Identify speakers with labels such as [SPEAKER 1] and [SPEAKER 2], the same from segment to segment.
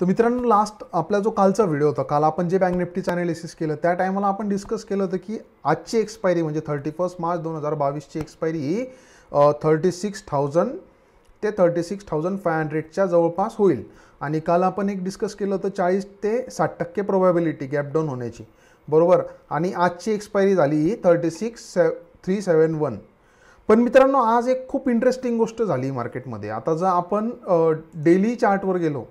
[SPEAKER 1] तर मित्रांनो लास्ट आपला जो कालचा व्हिडिओ होता काल आपण जे बँक निफ्टीचं अनालिसिस केलं त्या टायमाला आपण डिस्कस केलं होतं की आजची एक्सपायरी म्हणजे थर्टी फर्स्ट मार्च दोन हजार बावीसची एक्सपायरी ही थर्टी सिक्स थाउजंड ते थर्टी सिक्स थाउजंड फाय हंड्रेडच्या जवळपास होईल आणि काल आपण एक डिस्कस केलं होतं चाळीस ते साठ टक्के प्रोबॅबिलिटी गॅप डाऊन होण्याची बरोबर आणि आजची एक्सपायरी झाली ही थर्टी सिक्स से थ्री सेवन वन पण मित्रांनो आज एक खूप इंटरेस्टिंग गोष्ट झाली मार्केटमध्ये आता जर आपण डेली चार्टवर गेलो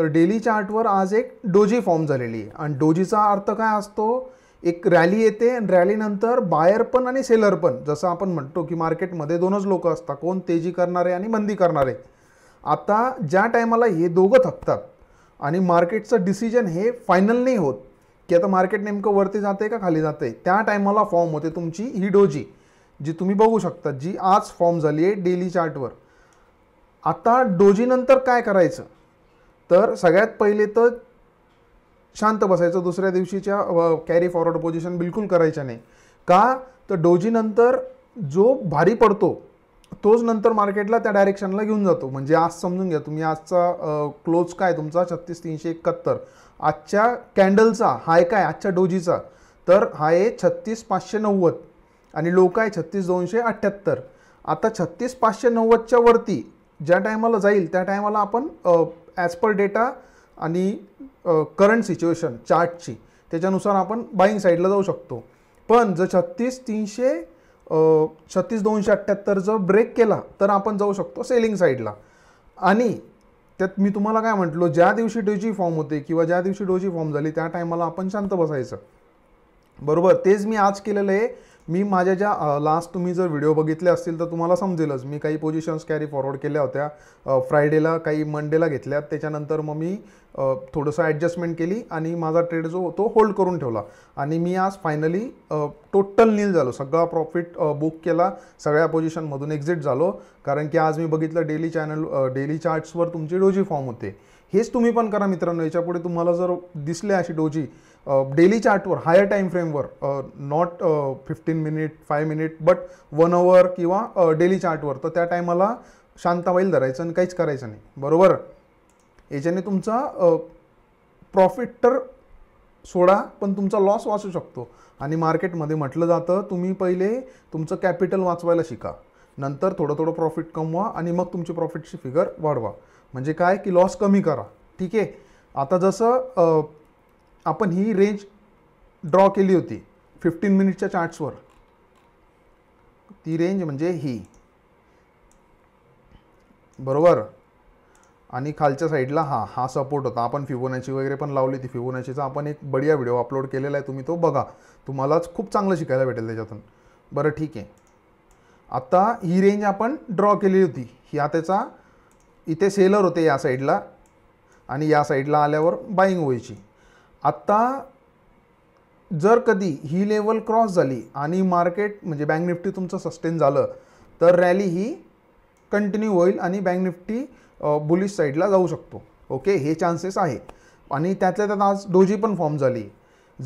[SPEAKER 1] तर डेली चार्टवर आज एक डोजी फॉर्म झालेली आहे आणि डोजीचा अर्थ काय असतो एक रॅली येते आणि रॅलीनंतर बायर पण आणि सेलर पण जसं आपण म्हणतो की मार्केटमध्ये दोनच लोक असतात कोण तेजी करणारे आणि मंदी करणार आहे आता ज्या टायमाला हे दोघं थकतात आणि मार्केटचं डिसिजन हे फायनल नाही होत की आता मार्केट नेमकं वरती जाते का खाली जाते त्या टायमाला फॉर्म होते तुमची ही डोजी जी तुम्ही बघू शकता जी आज फॉर्म झाली आहे डेली चार्टवर आता डोजीनंतर काय करायचं तर सगळ्यात पहिले तर शांत बसायचं दुसऱ्या दिवशीच्या कॅरी फॉरवर्ड पोझिशन बिलकुल करायच्या नाही का तर डोजीनंतर जो भारी पडतो तोच नंतर मार्केटला त्या डायरेक्शनला घेऊन जातो म्हणजे आज समजून घ्या तुम्ही आजचा क्लोज काय तुमचा छत्तीस तीनशे एकाहत्तर आजच्या कॅन्डलचा हाय काय आजच्या डोजीचा तर हाय आहे छत्तीस पाचशे नव्वद आणि लो काय छत्तीस दोनशे अठ्ठ्याहत्तर आता छत्तीस पाचशे नव्वदच्या वरती ज्या टायमाला जाईल त्या टायमाला आपण ॲज पर डेटा आणि करंट सिच्युएशन चार्टची त्याच्यानुसार आपण बाईंग साईडला जाऊ शकतो पण जर छत्तीस तीनशे छत्तीस दोनशे अठ्ठ्याहत्तर जर ब्रेक केला तर आपण जाऊ शकतो सेलिंग साईडला आणि त्यात मी तुम्हाला काय म्हटलो ज्या दिवशी डोजी फॉर्म होते किंवा ज्या दिवशी डोजी फॉर्म झाली त्या टायमाला आपण शांत बसायचं बरोबर तेच मी आज केलेलं आहे मी माझ्या ज्या लास्ट तुम्ही जर व्हिडिओ बघितले असतील तर तुम्हाला समजेलच मी काही पोझिशन्स कॅरी फॉरवर्ड केल्या होत्या फ्रायडेला काही मंडेला घेतल्यात त्याच्यानंतर मग मी थोडंसं ॲडजस्टमेंट केली आणि माझा ट्रेड जो तो होल्ड करून ठेवला आणि मी आज फायनली टोटल नील झालो सगळा प्रॉफिट बुक केला सगळ्या पोझिशनमधून एक्झिट झालो कारण की आज मी बघितलं डेली चॅनल डेली चार्ट्सवर तुमची डोजी फॉर्म होते हेच तुम्ही पण करा मित्रांनो याच्यापुढे तुम्हाला जर दिसले अशी डोजी डेली चार्टवर हायर टाईम फ्रेमवर not fifteen minute five minute but one hour किंवा डेली चार्टवर तर त्या टायमाला शांतावाईल धरायचं आणि काहीच करायचं नाही बरोबर याच्याने तुमचा प्रॉफिट तर सोडा पण तुमचा लॉस वाचू शकतो आणि मार्केटमध्ये म्हटलं जातं तुम्ही पहिले तुमचं कॅपिटल वाचवायला शिका नंतर थोडं थोडं प्रॉफिट कमवा आणि मग तुमची प्रॉफिटची फिगर वाढवा म्हणजे काय की लॉस कमी करा ठीक आहे आता जसं आपण ही रेंज ड्रॉ केली होती फिफ्टीन मिनिटच्या चार्ट्सवर ती रेंज म्हणजे ही बरोबर आणि खालच्या साईडला हा हा सपोर्ट होता आपण फिबोनाची वगैरे पण लावली ती फिबोनाचीचा आपण एक बढिया व्हिडिओ अपलोड केलेला आहे तुम्ही तो बघा तुम्हालाच खूप चांगलं शिकायला भेटेल त्याच्यातून बरं ठीक आहे आत्ता ही रेंज आपण ड्रॉ केली होती ही त्याचा इथे सेलर होते या साईडला आणि या साईडला आल्यावर बाईंग व्हायची आत्ता जर कधी ही लेवल क्रॉस झाली आणि मार्केट म्हणजे बँक निफ्टी तुमचं सस्टेन झालं तर रॅली ही कंटिन्यू होईल आणि बँक निफ्टी बुलिश साईडला जाऊ शकतो ओके हे चान्सेस आहे आणि त्यातल्या त्यात आज डोजी पण फॉर्म झाली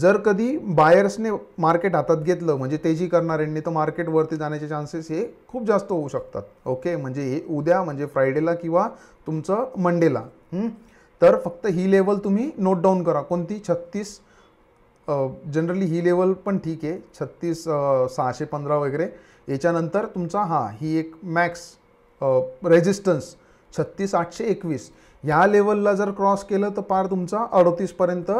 [SPEAKER 1] जर कधी बायर्सने मार्केट हातात घेतलं म्हणजे तेजी करणाऱ्यांनी तर मार्केटवरती जाण्याचे चान्सेस हे खूप जास्त होऊ शकतात ओके म्हणजे हे उद्या म्हणजे फ्रायडेला किंवा तुमचं मंडेला तर फक्त ही लेवल तुम्ही नोट डाऊन करा कोणती छत्तीस जनरली ही लेवल पण ठीक आहे छत्तीस सहाशे पंधरा वगैरे याच्यानंतर तुमचा हा ही एक मॅक्स रेजिस्टन्स छत्तीस आठशे एकवीस ह्या लेवलला जर क्रॉस केलं तर पार तुमचा अडतीसपर्यंत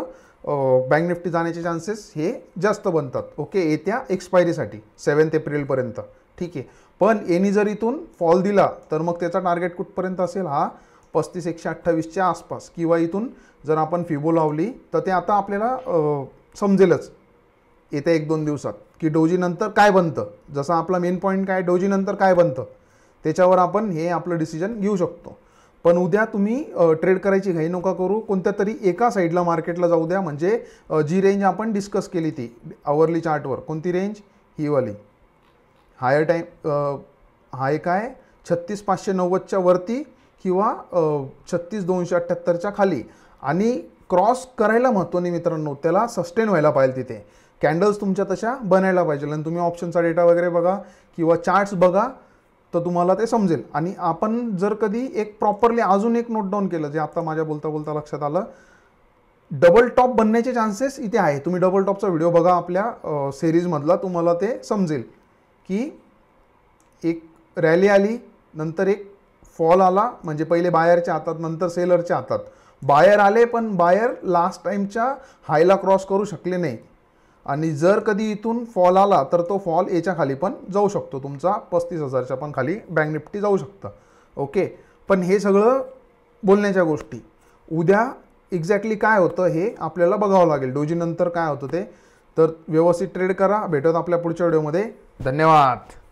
[SPEAKER 1] बँक निफ्टी जाण्याचे चान्सेस हे जास्त बनतात ओके येत्या एक्सपायरीसाठी सेवन्थ एप्रिलपर्यंत ठीक आहे पण एनी जर इथून फॉल दिला तर मग त्याचा टार्गेट कुठपर्यंत असेल हा पस्तीस एकशे अठ्ठावीसच्या आसपास किंवा इथून जर आपण फिबो लावली तर ते आता आपल्याला समजेलच येत्या एक दोन दिवसात की डोजीनंतर काय बनतं जसं आपला मेन पॉईंट काय डोजीनंतर काय बनतं त्याच्यावर आपण हे आपलं डिसिजन घेऊ शकतो पण उद्या तुम्ही ट्रेड करायची घाई नका करू कोणत्या तरी एका साईडला मार्केटला जाऊ द्या म्हणजे जी रेंज आपण डिस्कस केली ती आवरली चार्टवर कोणती रेंज ही वाली हायर टाईम हाय काय छत्तीस पाचशे नव्वदच्या वरती किंवा छत्तीस दोनशे अठ्ठ्याहत्तरच्या खाली आणि क्रॉस करायला नाही मित्रांनो त्याला सस्टेन व्हायला पाहिजे तिथे कॅन्डल्स तुमच्या तशा बनायला पाहिजे आणि तुम्ही ऑप्शनचा डेटा वगैरे बघा किंवा चार्ट्स बघा तर तुम्हाला ते समजेल आणि आपण जर कधी एक प्रॉपरली अजून एक नोट डाऊन केलं जे आता माझ्या बोलता बोलता लक्षात आलं डबल टॉप बनण्याचे चान्सेस इथे आहे तुम्ही डबल टॉपचा व्हिडिओ बघा आपल्या सिरीजमधला तुम्हाला ते समजेल की एक रॅली आली नंतर एक फॉल आला म्हणजे पहिले बायरच्या हातात नंतर सेलरच्या हातात बायर आले पण बायर लास्ट टाईमच्या हायला क्रॉस करू शकले नाही आणि जर कधी इथून फॉल आला तर तो फॉल याच्या खाली पण जाऊ शकतो तुमचा पस्तीस हजारच्या पण खाली बँक निफ्टी जाऊ शकतं ओके पण हे सगळं बोलण्याच्या गोष्टी उद्या एक्झॅक्टली काय होतं हे आपल्याला बघावं लागेल डोजीनंतर काय होतं ते तर व्यवस्थित ट्रेड करा भेटत आपल्या पुढच्या व्हिडिओमध्ये धन्यवाद